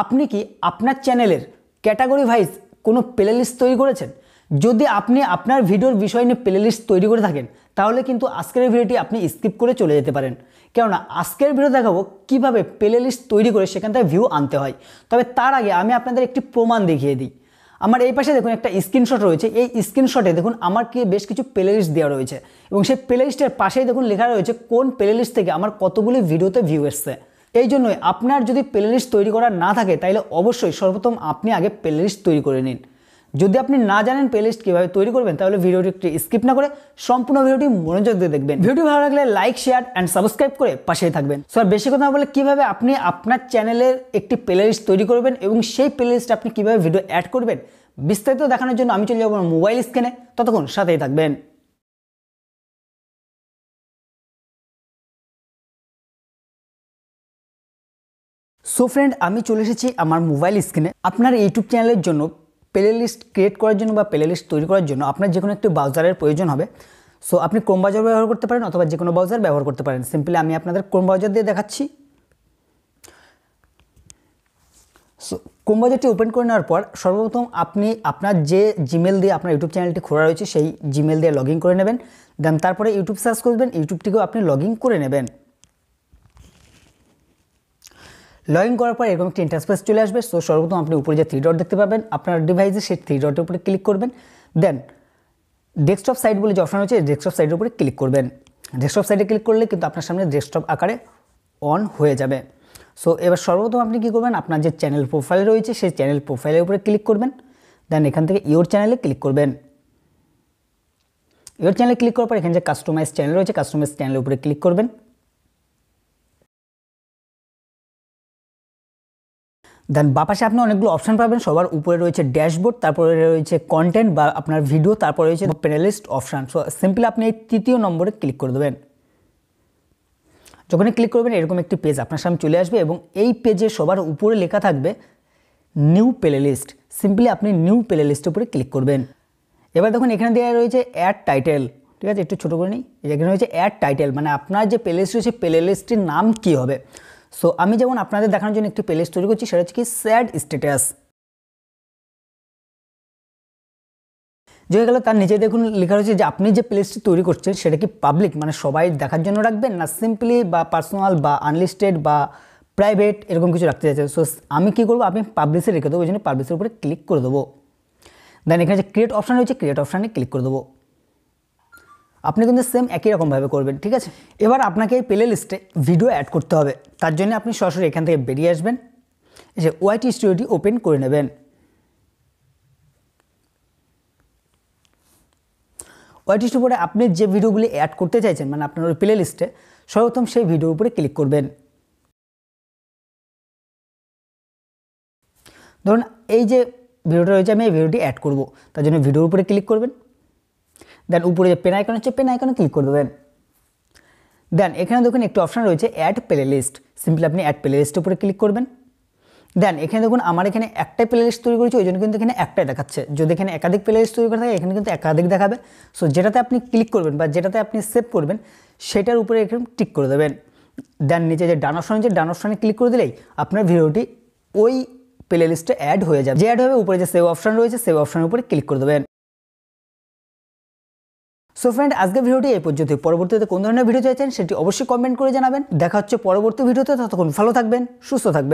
আপনি কি আপনার চ্যানেলের ক্যাটাগরি ভাইজ কোনো লিস্ট তৈরি করেছেন যদি আপনি আপনার ভিডিওর বিষয় নিয়ে লিস্ট তৈরি করে থাকেন তাহলে কিন্তু আজকের ভিডিওটি আপনি স্কিপ করে চলে যেতে পারেন কেননা আজকের ভিডিও দেখাবো কিভাবে লিস্ট তৈরি করে সেখান থেকে ভিউ আনতে হয় তবে তার আগে আমি আপনাদের একটি প্রমাণ দেখিয়ে দিই আমার এই পাশে দেখুন একটা স্ক্রিনশট রয়েছে এই স্ক্রিনশটে দেখুন আমার কি বেশ কিছু প্লেলিস্ট দেওয়া রয়েছে এবং সেই প্লে লিস্টের পাশেই দেখুন লেখা রয়েছে কোন লিস্ট থেকে আমার কতগুলি ভিডিওতে ভিউ এসছে এই জন্যই আপনার যদি প্লেলিস্ট তৈরি করা না থাকে তাহলে অবশ্যই সর্বপ্রথম আপনি আগে প্লেলিস্ট তৈরি করে নিন যদি আপনি না জানেন প্লেলিস্ট কীভাবে তৈরি করবেন তাহলে ভিডিওটি একটি স্কিপ না করে সম্পূর্ণ ভিডিওটি মনোযোগ দিয়ে দেখবেন ভিডিও ভালো লাগলে লাইক শেয়ার অ্যান্ড সাবস্ক্রাইব করে পাশেই থাকবেন সো আর বেশি কথা বলে কীভাবে আপনি আপনার চ্যানেলের একটি প্লেলিস্ট তৈরি করবেন এবং সেই প্লেলিস্ট আপনি কীভাবে ভিডিও অ্যাড করবেন বিস্তারিত দেখানোর জন্য আমি চলে যাবো মোবাইল স্ক্রিনে ততক্ষণ সাথেই থাকবেন সো ফ্রেন্ড আমি চলে এসেছি আমার মোবাইল স্ক্রিনে আপনার ইউটিউব চ্যানেলের জন্য প্লে লিস্ট ক্রিয়েট করার জন্য বা প্লে লিস্ট তৈরি করার জন্য আপনার যে কোনো একটি ব্রাউজারের প্রয়োজন হবে সো আপনি ক্রোম ব্রাউজার ব্যবহার করতে পারেন অথবা যে কোনো ব্রাউজার ব্যবহার করতে পারেন সিম্পলি আমি আপনাদের ক্রোম ব্রাউজার দিয়ে দেখাচ্ছি সো ক্রোম ব্রাউজারটি ওপেন করে নেওয়ার পর সর্বপ্রথম আপনি আপনার যে জিমেল দিয়ে আপনার ইউটিউব চ্যানেলটি খোলা রয়েছে সেই জিমেল দিয়ে লগ করে নেবেন দেন তারপরে ইউটিউব সার্চ করবেন ইউটিউবটিকেও আপনি লগ করে নেবেন লগইন করার পর এরকম একটি ইন্টারফেস চলে আসবে সো সর্বপ্রথম আপনি উপরে যে থ্রি ডট দেখতে পাবেন আপনার ডিভাইসে সেই থ্রি ডটের উপরে ক্লিক করবেন দেন ডেস্কটপ সাইট বলে যে অপশান রয়েছে ডেস্কটপ সাইটের উপরে ক্লিক করবেন ডেস্কটপ সাইটে ক্লিক করলে কিন্তু আপনার সামনে ডেস্কটপ আকারে অন হয়ে যাবে সো এবার সর্বপ্রথম আপনি কী করবেন আপনার যে চ্যানেল প্রোফাইল রয়েছে সেই চ্যানেল প্রোফাইলের উপরে ক্লিক করবেন দেন এখান থেকে ইওর চ্যানেলে ক্লিক করবেন ইয়োর চ্যানেলে ক্লিক করার পর এখানে যে কাস্টমাইজ চ্যানেল রয়েছে কাস্টমাইজ চ্যানেলের উপরে ক্লিক করবেন দেন বাপাশে আপনি অনেকগুলো অপশান পাবেন সবার উপরে রয়েছে ড্যাশবোর্ড তারপরে রয়েছে কন্টেন্ট বা আপনার ভিডিও তারপরে রয়েছে প্যানেলিস্ট অপশান সো সিম্পলি আপনি এই তৃতীয় নম্বরে ক্লিক করে দেবেন যখনই ক্লিক করবেন এরকম একটি পেজ আপনার সামনে চলে আসবে এবং এই পেজে সবার উপরে লেখা থাকবে নিউ প্লেলিস্ট সিম্পলি আপনি নিউ প্লেলিস্টের উপরে ক্লিক করবেন এবার দেখুন এখানে দেওয়া রয়েছে অ্যাড টাইটেল ঠিক আছে একটু ছোটো করে নিই এখানে রয়েছে অ্যাড টাইটেল মানে আপনার যে প্লেলিস্ট রয়েছে প্লেলিস্টের নাম কি হবে সো আমি যেমন আপনাদের দেখানোর জন্য একটি প্লেলিস্ট তৈরি করছি সেটা হচ্ছে কি স্যাড স্ট্যাটাস যে গেল তার নিজে দেখুন লেখা রয়েছে যে আপনি যে প্লেলিস্টটি তৈরি করছেন সেটা কি পাবলিক মানে সবাই দেখার জন্য রাখবেন না সিম্পলি বা পার্সোনাল বা আনলিস্টেড বা প্রাইভেট এরকম কিছু রাখতে চাইছেন সো আমি কী করবো আমি পাবলিশে রেখে দেবো ওই জন্য পাবলিশের উপরে ক্লিক করে দেবো দেন এখানে যে ক্রিয়েট অপশান রয়েছে ক্রিয়েট অপশানে ক্লিক করে দেবো আপনি কিন্তু সেম একই রকমভাবে করবেন ঠিক আছে এবার আপনাকে এই প্লে লিস্টে ভিডিও অ্যাড করতে হবে তার জন্য আপনি সরাসরি এখান থেকে বেরিয়ে আসবেন এই যে ওয়াইটি স্টুডিওটি ওপেন করে নেবেন ওয়াইটি উপরে আপনি যে ভিডিওগুলি অ্যাড করতে চাইছেন মানে আপনার ওই প্লে লিস্টে সর্বপ্রথম সেই ভিডিওর উপরে ক্লিক করবেন ধরুন এই যে ভিডিওটা রয়েছে আমি এই ভিডিওটি অ্যাড করব তার জন্য ভিডিওর উপরে ক্লিক করবেন দেন উপরে যে পেন আইকন হচ্ছে পেন আইকনে ক্লিক করে দেবেন দেন এখানে দেখুন একটি অপশান রয়েছে অ্যাড প্লে লিস্ট সিম্পলি আপনি অ্যাড প্লে লিস্টের উপরে ক্লিক করবেন দেন এখানে দেখুন আমার এখানে একটাই প্লে লিস্ট তৈরি করেছি ওই জন্য কিন্তু এখানে একটাই দেখাচ্ছে যদি এখানে একাধিক প্লে লিস্ট তৈরি করে থাকে এখানে কিন্তু একাধিক দেখাবে সো যেটাতে আপনি ক্লিক করবেন বা যেটাতে আপনি সেভ করবেন সেটার উপরে এখানে টিক করে দেবেন দেন নিচে যে ডান অপশন হচ্ছে ডান অপশনে ক্লিক করে দিলেই আপনার ভিডিওটি ওই প্লে লিস্টে অ্যাড হয়ে যাবে যে অ্যাড হবে উপরে যে সেভ অপশন রয়েছে সেভ অপশনের উপরে ক্লিক করে দেবেন সো ফ্রেন্ড আজকে ভিডিওটি এই পর্যন্ত পরবর্তীতে কোন ধরনের ভিডিও চাইছেন সেটি অবশ্যই কমেন্ট করে জানাবেন দেখা হচ্ছে পরবর্তী ভিডিওতে ততক্ষণ ভালো থাকবেন সুস্থ থাকবেন